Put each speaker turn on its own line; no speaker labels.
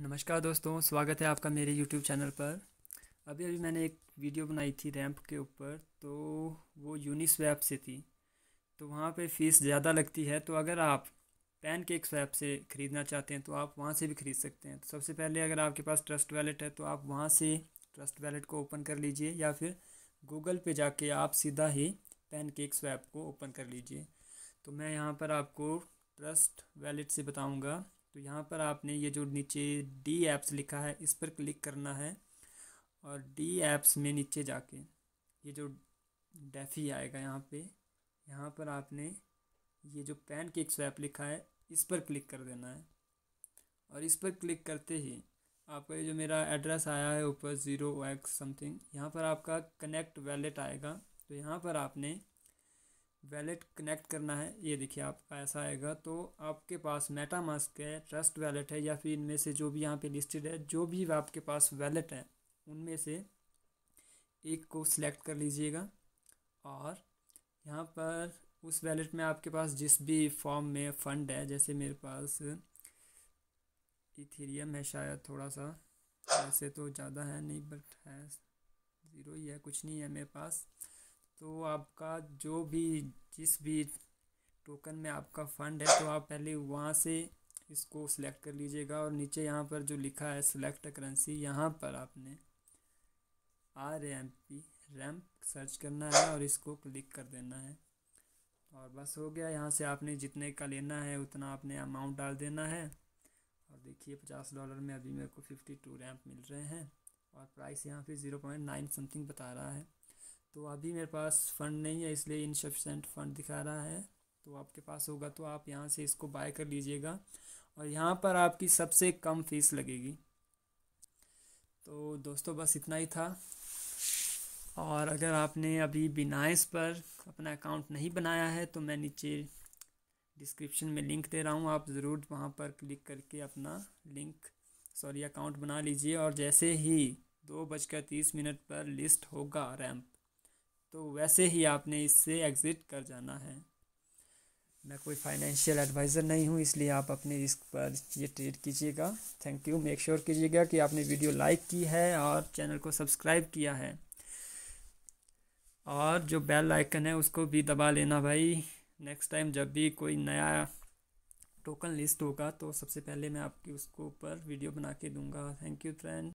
नमस्कार दोस्तों स्वागत है आपका मेरे YouTube चैनल पर अभी अभी मैंने एक वीडियो बनाई थी रैंप के ऊपर तो वो स्वैप से थी तो वहाँ पे फ़ीस ज़्यादा लगती है तो अगर आप पैन केक स्वैप से ख़रीदना चाहते हैं तो आप वहाँ से भी ख़रीद सकते हैं तो सबसे पहले अगर आपके पास ट्रस्ट वैलेट है तो आप वहाँ से ट्रस्ट वैलेट को ओपन कर लीजिए या फिर गूगल पे जाके आप सीधा ही पैन केक स्वैप को ओपन कर लीजिए तो मैं यहाँ पर आपको ट्रस्ट वैलेट से बताऊँगा तो यहाँ पर आपने ये जो नीचे डी ऐप्स लिखा है इस पर क्लिक करना है और डी ऐप्स में नीचे जाके ये जो डेफी आएगा यहाँ पे यहाँ पर आपने ये जो पैन केक स्वैप लिखा है इस पर क्लिक कर देना है और इस पर क्लिक करते ही आपका ये जो मेरा एड्रेस आया है ऊपर ज़ीरो एक्स समथिंग यहाँ पर आपका कनेक्ट वैलेट आएगा तो यहाँ पर आपने वैलेट कनेक्ट करना है ये देखिए आपका ऐसा आएगा तो आपके पास मेटा मास्क है ट्रस्ट वैलेट है या फिर इनमें से जो भी यहाँ पे लिस्टेड है जो भी आपके पास वैलेट है उनमें से एक को सिलेक्ट कर लीजिएगा और यहाँ पर उस वैलेट में आपके पास जिस भी फॉर्म में फ़ंड है जैसे मेरे पास इथेरियम है शायद थोड़ा सा वैसे तो ज़्यादा है नहीं बट है ज़ीरो ही है कुछ नहीं है मेरे पास तो आपका जो भी जिस भी टोकन में आपका फंड है तो आप पहले वहाँ से इसको सिलेक्ट कर लीजिएगा और नीचे यहाँ पर जो लिखा है सिलेक्ट करेंसी यहाँ पर आपने R M P ramp search करना है और इसको क्लिक कर देना है और बस हो गया यहाँ से आपने जितने का लेना है उतना आपने अमाउंट डाल देना है और देखिए पचास डॉलर में अभी मेरे को फिफ्टी टू रैम्प मिल रहे हैं और प्राइस यहाँ पे ज़ीरो पॉइंट नाइन समथिंग बता रहा है तो अभी मेरे पास फ़ंड नहीं है इसलिए इनसफिशेंट फ़ंड दिखा रहा है तो आपके पास होगा तो आप यहाँ से इसको बाय कर लीजिएगा और यहाँ पर आपकी सबसे कम फीस लगेगी तो दोस्तों बस इतना ही था और अगर आपने अभी बिनाइस पर अपना अकाउंट नहीं बनाया है तो मैं नीचे डिस्क्रिप्शन में लिंक दे रहा हूँ आप ज़रूर वहाँ पर क्लिक करके अपना लिंक सॉरी अकाउंट बना लीजिए और जैसे ही दो बजकर तीस मिनट पर लिस्ट होगा रैम्प तो वैसे ही आपने इससे एग्ज़िट कर जाना है मैं कोई फाइनेंशियल एडवाइज़र नहीं हूँ इसलिए आप अपने रिस्क पर ये ट्रेड कीजिएगा थैंक यू मेक श्योर कीजिएगा कि आपने वीडियो लाइक की है और चैनल को सब्सक्राइब किया है और जो बेल आइकन है उसको भी दबा लेना भाई नेक्स्ट टाइम जब भी कोई नया टोकन लिस्ट होगा तो सबसे पहले मैं आपकी उसको ऊपर वीडियो बना के दूंगा थैंक यू फ्रेंड